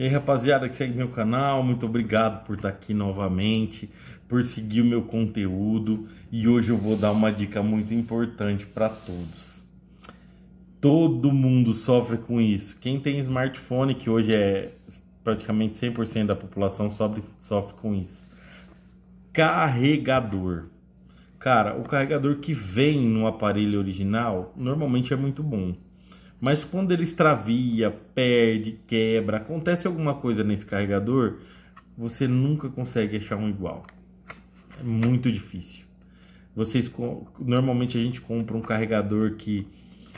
E aí, rapaziada que segue meu canal, muito obrigado por estar aqui novamente, por seguir o meu conteúdo. E hoje eu vou dar uma dica muito importante para todos. Todo mundo sofre com isso. Quem tem smartphone, que hoje é praticamente 100% da população, sofre, sofre com isso. Carregador. Cara, o carregador que vem no aparelho original normalmente é muito bom mas quando ele extravia, perde, quebra, acontece alguma coisa nesse carregador, você nunca consegue achar um igual. É muito difícil. Vocês normalmente a gente compra um carregador que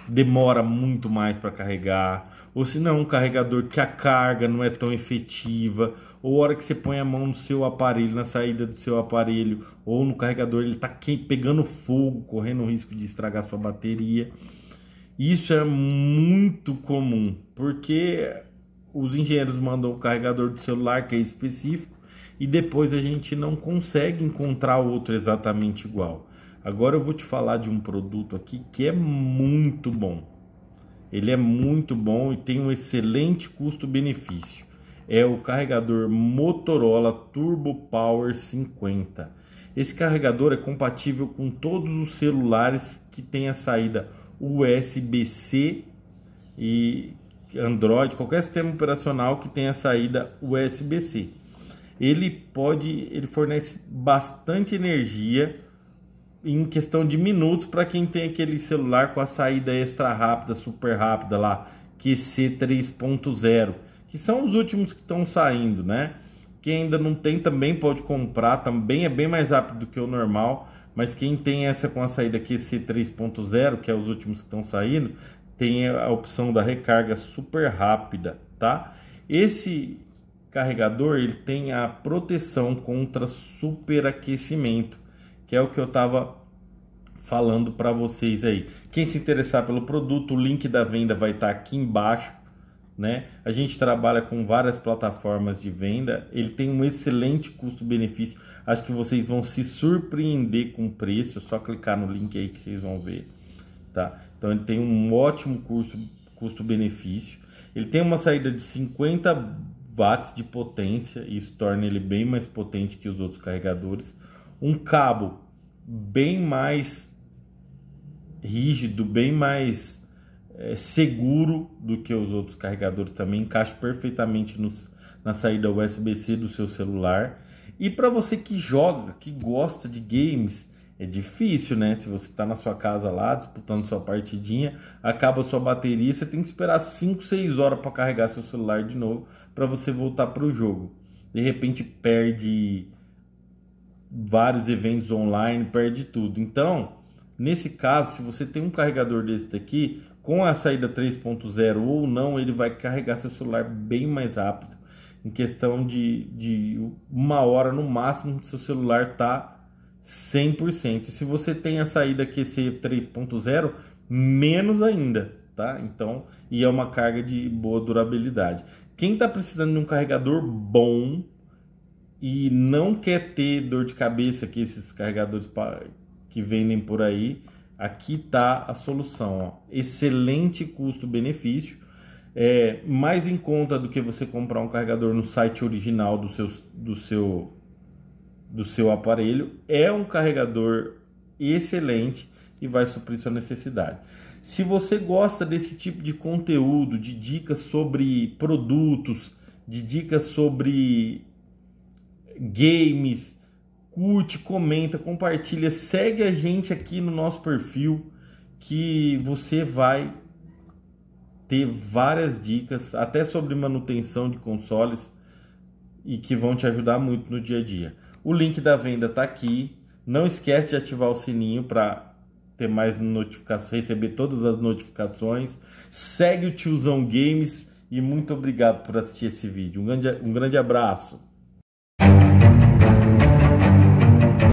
demora muito mais para carregar, ou se não um carregador que a carga não é tão efetiva, ou hora que você põe a mão no seu aparelho, na saída do seu aparelho, ou no carregador ele está pegando fogo, correndo o risco de estragar sua bateria. Isso é muito comum, porque os engenheiros mandam o carregador do celular que é específico e depois a gente não consegue encontrar outro exatamente igual. Agora eu vou te falar de um produto aqui que é muito bom. Ele é muito bom e tem um excelente custo-benefício. É o carregador Motorola Turbo Power 50. Esse carregador é compatível com todos os celulares que têm a saída USB-C e Android, qualquer sistema operacional que tenha saída USB-C. Ele pode, ele fornece bastante energia em questão de minutos para quem tem aquele celular com a saída extra rápida, super rápida lá, QC 3.0, que são os últimos que estão saindo, né? Quem ainda não tem também pode comprar, também é bem mais rápido do que o normal, mas quem tem essa com a saída QC 3.0, que é os últimos que estão saindo, tem a opção da recarga super rápida, tá? Esse carregador ele tem a proteção contra superaquecimento, que é o que eu estava falando para vocês aí. Quem se interessar pelo produto, o link da venda vai estar tá aqui embaixo né? A gente trabalha com várias plataformas de venda, ele tem um excelente custo-benefício. Acho que vocês vão se surpreender com o preço, é só clicar no link aí que vocês vão ver, tá? Então ele tem um ótimo curso custo-benefício. Ele tem uma saída de 50 watts de potência, isso torna ele bem mais potente que os outros carregadores. Um cabo bem mais rígido, bem mais é, seguro do que os outros carregadores também, encaixa perfeitamente no, na saída USB-C do seu celular. E para você que joga, que gosta de games, é difícil, né? Se você está na sua casa lá disputando sua partidinha, acaba sua bateria, você tem que esperar 5, 6 horas para carregar seu celular de novo para você voltar para o jogo. De repente perde vários eventos online, perde tudo. Então, nesse caso, se você tem um carregador desse daqui, com a saída 3.0 ou não, ele vai carregar seu celular bem mais rápido. Em questão de, de uma hora no máximo, seu celular está 100%. Se você tem a saída QC 3.0, menos ainda, tá? Então, e é uma carga de boa durabilidade. Quem está precisando de um carregador bom e não quer ter dor de cabeça que esses carregadores que vendem por aí, Aqui está a solução. Ó. Excelente custo-benefício. É mais em conta do que você comprar um carregador no site original do seu, do seu, do seu aparelho. É um carregador excelente e vai suprir sua necessidade. Se você gosta desse tipo de conteúdo, de dicas sobre produtos, de dicas sobre games, curte, comenta, compartilha, segue a gente aqui no nosso perfil que você vai ter várias dicas até sobre manutenção de consoles e que vão te ajudar muito no dia a dia. O link da venda está aqui. Não esquece de ativar o sininho para ter mais notificações, receber todas as notificações. Segue o Tiozão Games e muito obrigado por assistir esse vídeo. Um grande, um grande abraço.